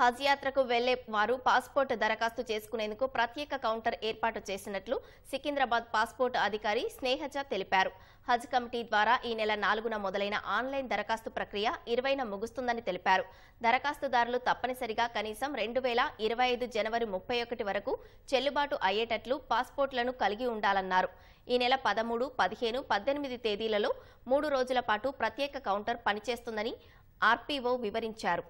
హజ్ యాత్రకు వెళ్లే వారు పాస్పోర్ట్ దరఖాస్తు చేసుకునేందుకు ప్రత్యేక కౌంటర్ ఏర్పాటు చేసినట్లు సికింద్రాబాద్ పాస్పోర్ట్ అధికారి స్నేహజ తెలిపారు హజ్ కమిటీ ద్వారా ఈ నెల నాలుగున మొదలైన ఆన్లైన్ దరఖాస్తు ప్రక్రియ ఇరవైన ముగుస్తుందని తెలిపారు దరఖాస్తుదారులు తప్పనిసరిగా కనీసం రెండు వేల ఇరవై ఐదు జనవరి ముప్పై ఒకటి వరకు చెల్లుబాటు అయ్యేటట్లు పాస్పోర్ట్లను కలిగి ఉండాలన్నారు ఈ నెల పదమూడు పదిహేను పద్దెనిమిది తేదీలలో మూడు రోజుల పాటు ప్రత్యేక కౌంటర్ పనిచేస్తుందని ఆర్పీఓ వివరించారు